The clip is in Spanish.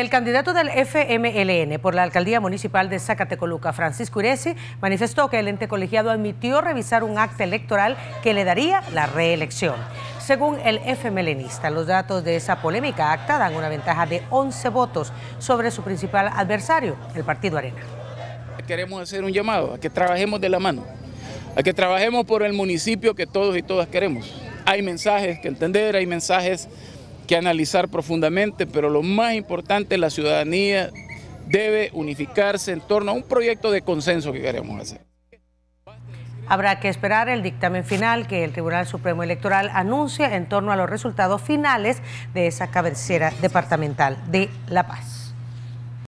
El candidato del FMLN por la alcaldía municipal de Zacatecoluca, Francisco Iresi, manifestó que el ente colegiado admitió revisar un acta electoral que le daría la reelección. Según el FMLNista, los datos de esa polémica acta dan una ventaja de 11 votos sobre su principal adversario, el Partido Arena. Queremos hacer un llamado a que trabajemos de la mano, a que trabajemos por el municipio que todos y todas queremos. Hay mensajes que entender, hay mensajes que analizar profundamente, pero lo más importante, la ciudadanía debe unificarse en torno a un proyecto de consenso que queremos hacer. Habrá que esperar el dictamen final que el Tribunal Supremo Electoral anuncie en torno a los resultados finales de esa cabecera departamental de La Paz.